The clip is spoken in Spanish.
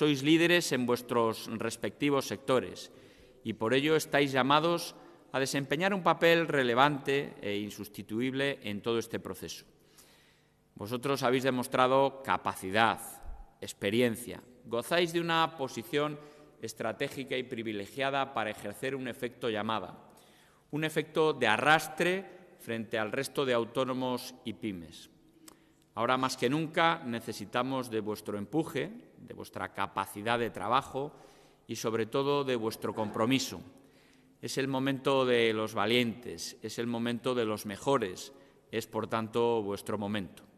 sois líderes en vuestros respectivos sectores y por ello estáis llamados a desempeñar un papel relevante e insustituible en todo este proceso. Vosotros habéis demostrado capacidad, experiencia, gozáis de una posición estratégica y privilegiada para ejercer un efecto llamada, un efecto de arrastre frente al resto de autónomos y pymes. Ahora más que nunca necesitamos de vuestro empuje, de vuestra capacidad de trabajo y sobre todo de vuestro compromiso. Es el momento de los valientes, es el momento de los mejores, es por tanto vuestro momento.